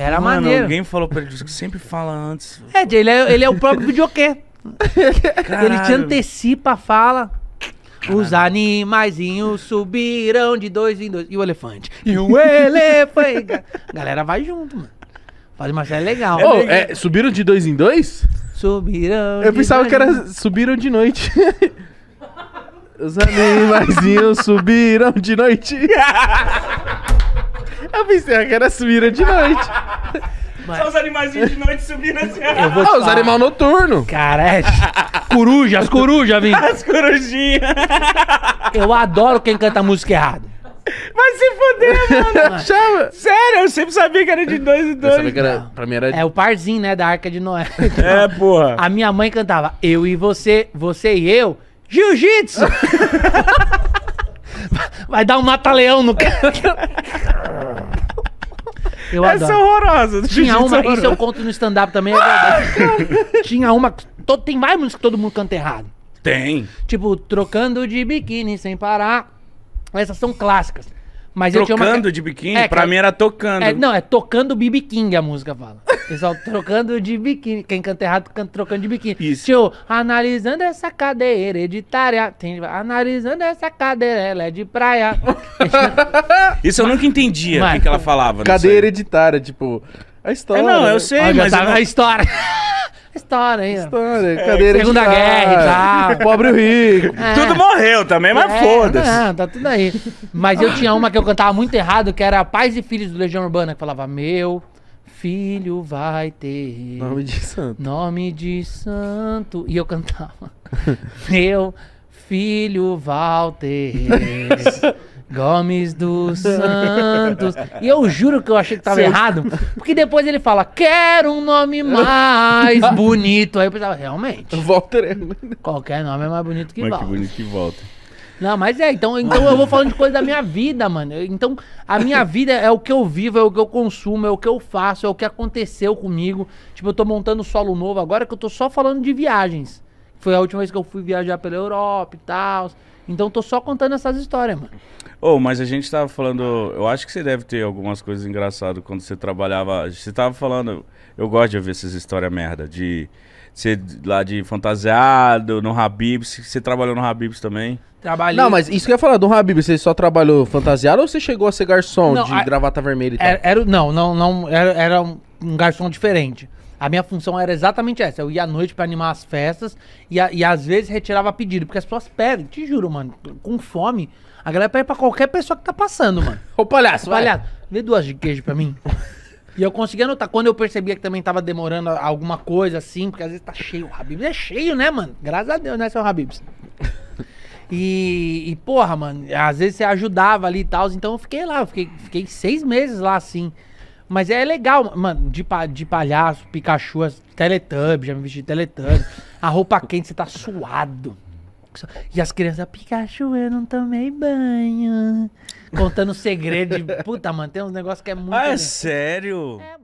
Era Mano, maneiro. Alguém falou pra ele que sempre fala antes. É, ele é, ele é o próprio videokê. ele te antecipa a fala. Caralho. Os animaizinhos subiram de dois em dois. E o elefante? E o elefante? Galera vai junto, mano. Faz uma série legal. oh, é, subiram de dois em dois? Subiram. Eu pensava que era subiram de noite. Os animaizinhos subiram de noite. Eu pensei ah, que era subir de noite. Só os animais de noite subindo assim. Eu Ah, os animais noturnos. Cara, é... coruja, as corujas, Vim. As corujinhas. Eu adoro quem canta música errada. Vai se foder, mano. Chama. Sério, eu sempre sabia que era de dois e Eu sabia dois. que era, pra mim era... É o parzinho, né, da Arca de Noé. É, porra. A minha mãe cantava Eu e Você, Você e Eu, Jiu-Jitsu. Vai dar um mata-leão no Eu Essa adoro. é horrorosa. Tinha uma, horroroso. É isso eu conto no stand-up também, é Ah, Tinha uma. tem mais músicas que todo mundo canta errado. Tem. Tipo, trocando de biquíni sem parar. Essas são clássicas. Mas trocando eu tinha uma... de biquíni? É, pra que... mim era tocando. É, não, é tocando BB King a música fala. Pessoal trocando de biquíni. Quem canta errado canta trocando de biquíni. Isso. Tio, analisando essa cadeira hereditária. Tem, analisando essa cadeira, ela é de praia. Isso eu nunca entendia o que, que ela falava. Cadeira hereditária, tipo. A história. É, não, eu sei, ah, mas. Tá, não... A história. História, hein? História, é, cadeira é, Segunda Guerra e tal. Pobre e rico. É. Tudo morreu também, mas é, foda-se. Não, tá tudo aí. Mas eu tinha uma que eu cantava muito errado, que era Pais e Filhos do Legião Urbana, que falava meu, Filho vai ter. Nome de santo. Nome de santo. E eu cantava. Meu filho Walter. Gomes dos Santos. E eu juro que eu achei que tava Sim. errado, porque depois ele fala, quero um nome mais bonito. Aí eu pensava, realmente. Walter é. Qualquer nome é mais bonito que Mas Walter. Que bonito que Walter. Não, mas é, então, então eu vou falando de coisa da minha vida, mano. Então, a minha vida é o que eu vivo, é o que eu consumo, é o que eu faço, é o que aconteceu comigo. Tipo, eu tô montando solo novo agora que eu tô só falando de viagens. Foi a última vez que eu fui viajar pela Europa e tal. Então tô só contando essas histórias, mano. Ô, oh, mas a gente tava falando. Eu acho que você deve ter algumas coisas engraçadas quando você trabalhava. Você tava falando. Eu gosto de ouvir essas histórias merda. De ser lá de fantasiado, no Habibs. Você trabalhou no Habibs também? Trabalhei. Não, mas isso que eu ia falar, do Habib, você só trabalhou fantasiado ou você chegou a ser garçom não, de a... gravata vermelha e tal? Era, era, não, não, não. Era, era um garçom diferente. A minha função era exatamente essa. Eu ia à noite para animar as festas e, a, e às vezes retirava pedido, porque as pessoas pedem, te juro, mano, com fome. A galera pede pra qualquer pessoa que tá passando, mano. Ô, palhaço, vai. palhaço. Vê duas de queijo pra mim. E eu consegui anotar. Quando eu percebia que também tava demorando alguma coisa assim, porque às vezes tá cheio. O Habibs é cheio, né, mano? Graças a Deus, né, seu Habibs? E, e porra, mano, às vezes você ajudava ali e tal. Então eu fiquei lá, eu fiquei, fiquei seis meses lá assim. Mas é legal, mano, de, pa, de palhaço, Pikachu, Teletubbies, já me vesti de Teletubbies. a roupa quente, você tá suado. E as crianças, Pikachu, eu não tomei banho. Contando segredo de. Puta, mano, tem uns negócios que é muito. Ah, é sério? É,